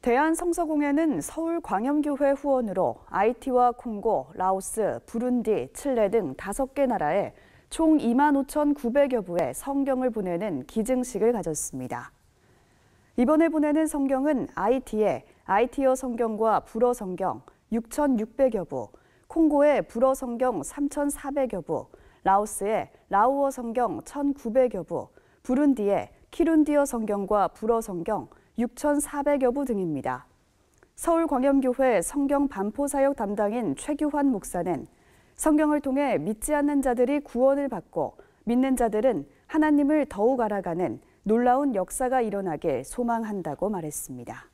대한성서공회는 서울광염교회 후원으로 아이티와 콩고, 라오스, 부룬디, 칠레 등 다섯 개 나라에 총 2만 5,900여 부의 성경을 보내는 기증식을 가졌습니다. 이번에 보내는 성경은 아이티에 아이티어 성경과 불어 성경 6,600여 부, 콩고에 불어 성경 3,400여 부, 라오스에 라오어 성경 1,900여 부, 부룬디에 키룬디어 성경과 불어 성경 6,400여 부 등입니다. 서울광염교회 성경반포사역 담당인 최규환 목사는 성경을 통해 믿지 않는 자들이 구원을 받고 믿는 자들은 하나님을 더욱 알아가는 놀라운 역사가 일어나길 소망한다고 말했습니다.